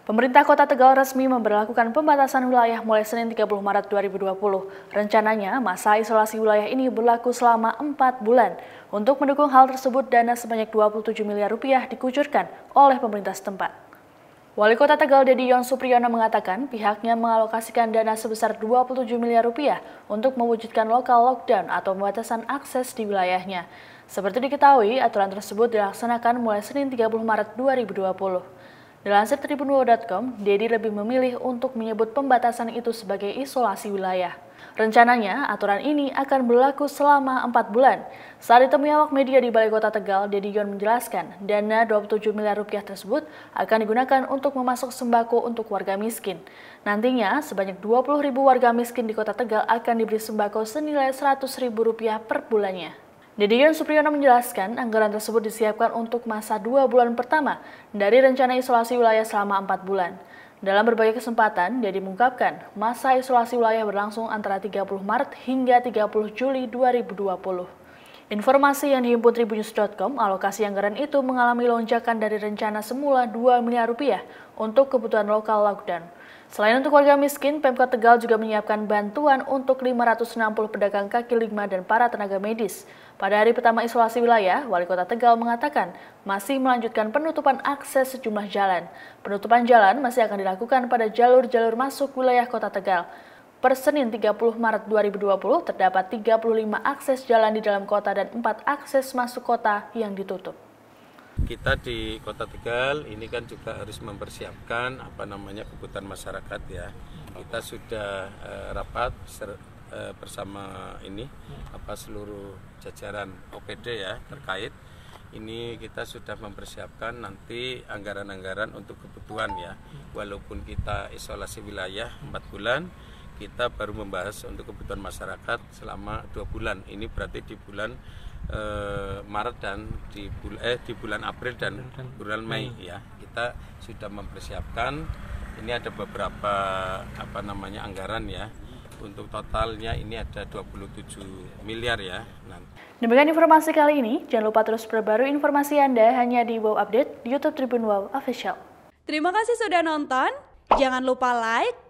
Pemerintah Kota Tegal resmi memperlakukan pembatasan wilayah mulai Senin 30 Maret 2020. Rencananya, masa isolasi wilayah ini berlaku selama 4 bulan. Untuk mendukung hal tersebut, dana sebanyak 27 miliar rupiah dikucurkan oleh pemerintah setempat. Wali Kota Tegal Dedi Yon Supriyono mengatakan pihaknya mengalokasikan dana sebesar 27 miliar rupiah untuk mewujudkan lokal lockdown atau pembatasan akses di wilayahnya. Seperti diketahui, aturan tersebut dilaksanakan mulai Senin 30 Maret 2020. Dilansir Tribunwo.com, Dedi lebih memilih untuk menyebut pembatasan itu sebagai isolasi wilayah. Rencananya, aturan ini akan berlaku selama 4 bulan. Saat ditemui awak media di Balai Kota Tegal, Dedi Yon menjelaskan, dana 27 miliar rupiah tersebut akan digunakan untuk memasuk sembako untuk warga miskin. Nantinya, sebanyak 20 ribu warga miskin di Kota Tegal akan diberi sembako senilai 100 ribu rupiah per bulannya. Didian Supriyono menjelaskan anggaran tersebut disiapkan untuk masa dua bulan pertama dari rencana isolasi wilayah selama empat bulan. Dalam berbagai kesempatan, dia mengungkapkan masa isolasi wilayah berlangsung antara 30 Maret hingga 30 Juli 2020. Informasi yang dihimpun tribunnews.com, alokasi anggaran itu mengalami lonjakan dari rencana semula 2 miliar rupiah untuk kebutuhan lokal lockdown. Selain untuk warga miskin, Pemkot Tegal juga menyiapkan bantuan untuk 560 pedagang kaki lima dan para tenaga medis. Pada hari pertama isolasi wilayah, Wali Kota Tegal mengatakan masih melanjutkan penutupan akses sejumlah jalan. Penutupan jalan masih akan dilakukan pada jalur-jalur masuk wilayah Kota Tegal. Per Senin 30 Maret 2020 terdapat 35 akses jalan di dalam kota dan 4 akses masuk kota yang ditutup. Kita di Kota Tegal ini kan juga harus mempersiapkan apa namanya kebutuhan masyarakat ya. Kita sudah eh, rapat eh, bersama ini apa seluruh jajaran OPD ya terkait. Ini kita sudah mempersiapkan nanti anggaran-anggaran untuk kebutuhan ya. Walaupun kita isolasi wilayah 4 bulan, kita baru membahas untuk kebutuhan masyarakat selama dua bulan. Ini berarti di bulan e, Maret dan di bulan eh di bulan April dan bulan Mei ya. Kita sudah mempersiapkan. Ini ada beberapa apa namanya anggaran ya. Untuk totalnya ini ada 27 miliar ya. Nah, Demikian informasi kali ini. Jangan lupa terus perbarui informasi Anda hanya di Wow Update di YouTube Tribun Wow Official. Terima kasih sudah nonton. Jangan lupa like,